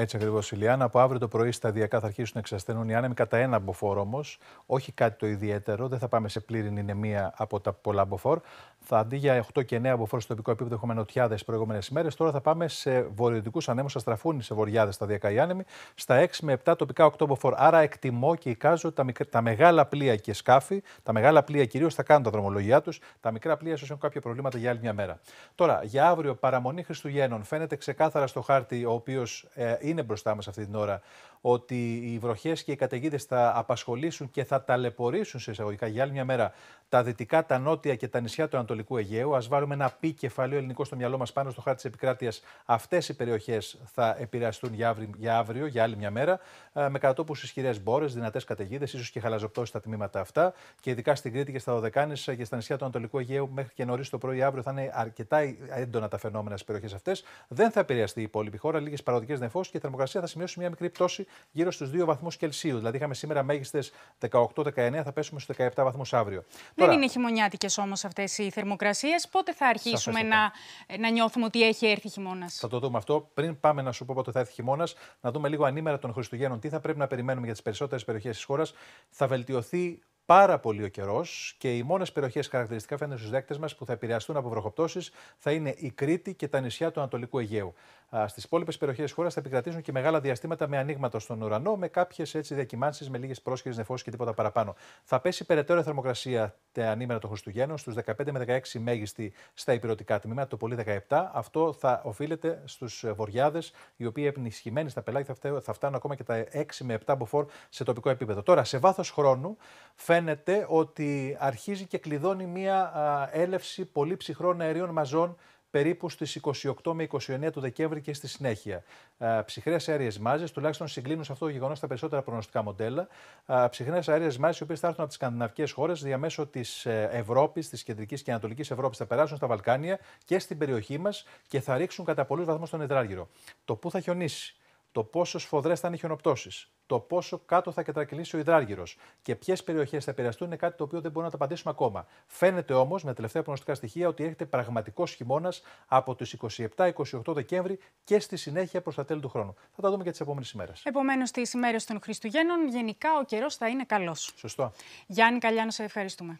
Έτσι ακριβώς, Ηλιάνα. Από αύριο το πρωί σταδιακά θα αρχίσουν να εξασθενούν οι άνεμοι. Κατά ένα μποφόρ όμως, όχι κάτι το ιδιαίτερο. Δεν θα πάμε σε πλήρη νηνεμία από τα πολλά μποφόρ. Θα αντί για 8 και 9 μποφόρ στο τοπικό επίπεδο, έχουμε νοτιάδες τι προηγούμενες ημέρες. Τώρα θα πάμε σε βορειοδυτικούς ανέμους. Θα στραφούν σε βορειάδες σταδιακά οι άνεμοι. Στα 6 με 7 τοπικά 8 μποφόρ. Άρα εκτιμώ και εικάζω τα, τα μεγάλα πλοία και σκάφη. Τα μεγάλα πλοία κυρίως θα κάνουν τα δρομολογία τους. Τα μικρά πλοία ίσως έχουν κάποια προβλήματα για άλλη μια μέρα. Τώρα, για αύριο παραμονή Χριστουγέννων φαίνεται ξεκάθαρα στο χάρτη ο οποίος ε, είναι μπροστά μας αυτή την ώρα ότι οι βροχές και οι καταιγίδες θα απασχολήσουν και θα ταλαιπωρήσουν σε εισαγωγικά για άλλη μια μέρα τα δυτικά, τα νότια και τα νησιά του Ανατολικού Αιγαίου. Ας βάλουμε ένα πι κεφαλαίο ελληνικό στο μυαλό μας πάνω στο χάρτη της επικράτειας. Αυτές οι περιοχές θα επηρεαστούν για αύριο, για, αύριο, για άλλη μια μέρα, ε, με κατατόπους ισχυρές μπόρες, δυνατές καταιγίδες, ίσως και χαλαζοπτώσεις στα τμήματα αυτά. Και ειδικά στην Κρήτη και στα Δωδεκάνησα ε, και στα νησιά του Ανατολικού Αιγαίου, μέχρι και νωρίς το πρωί αύριο θα είναι αρκετά έντονα τα φαινόμενα στις περιοχές αυτές. Δεν θα επηρεαστεί η υπόλοιπη χώρα, λίγες παροδικέ και η θερμοκρασία θα σημειώσει μια μικρή πτώση γύρω στους 2 βαθμούς Κελσίου. Δηλαδή, είχαμε σήμερα μέγιστες 18-19, θα πέσουμε στους 17 βαθμούς αύριο. Δεν Τώρα... είναι χειμωνιάτικες όμως αυτές οι θερμοκρασίες. Πότε θα αρχίσουμε να, να νιώθουμε ότι έχει έρθει χειμώνας. Θα το δούμε αυτό. Πριν πάμε να σου πω πότε θα έρθει χειμώνας, να δούμε λίγο ανήμερα των Χριστουγέννων τι θα πρέπει να περιμένουμε για τις περισσότερες περιοχές της χώρας. Θα βελτιωθεί πάρα πολύ ο καιρός και οι μόνες περιοχές χαρακτηριστικά φαίνονται στους δέκτες μας που θα επηρεαστούν από βροχοπτώσεις θα είναι η Κρήτη και τα νησιά του Ανατολικού Αιγαίου. Στις υπόλοιπες περιοχές τη χώρας θα επικρατήσουν και μεγάλα διαστήματα με ανοίγματα στον ουρανό, με κάποιες έτσι διακυμάνσεις, με λίγες πρόσχερες νεφώσεις και τίποτα παραπάνω. Θα πέσει περαιτέρω η θερμοκρασία τα ανήμερα των Χριστουγέννων στους 15 με 16 μέγιστη στα υπηρετικά τμήματα, το πολύ 17. Αυτό θα οφείλεται στους βορειάδε, οι οποίοι ενισχυμένοι στα πελάγια θα φτάνουν ακόμα και τα 6 με 7 μποφόρ σε τοπικό επίπεδο. Τώρα, σε βάθος χρόνου φαίνεται ότι αρχίζει και κλειδώνει μία έλευση πολύ ψυχρών αερίων μαζών περίπου στις 28 με 29 του Δεκέμβρη και στη συνέχεια. Ε, ψυχρές αέριες μάζες, τουλάχιστον συγκλίνουν σε αυτό το γεγονός τα περισσότερα προνοστικά μοντέλα. Ε, ψυχρές αέριες μάζες, οι οποίες θα έρθουν από τις σκανδιναβικές χώρες διαμέσω της ε, Ευρώπης, της Κεντρικής και Ανατολικής Ευρώπης, θα περάσουν στα Βαλκάνια και στην περιοχή μας και θα ρίξουν κατά πολλούς βαθμούς τον υδράργυρο. Το που θα χιονίσει το πόσο σφοδρές θα είναι οι χιονοπτώσεις, το πόσο κάτω θα κατρακυλήσει ο υδράργυρος και ποιες περιοχές θα επηρεαστούν είναι κάτι το οποίο δεν μπορούμε να τα απαντήσουμε ακόμα. Φαίνεται όμως με τα τελευταία προγνωστικά στοιχεία ότι έρχεται πραγματικός χειμώνας από τις 27-28 Δεκέμβρη και στη συνέχεια προς τα τέλη του χρόνου. Θα τα δούμε και τις επόμενες ημέρες. Επομένως, τις ημέρες των Χριστουγέννων, γενικά ο καιρός θα είναι καλός. Σωστό. Γιάννη Καλιάνο, σε ευχαριστούμε.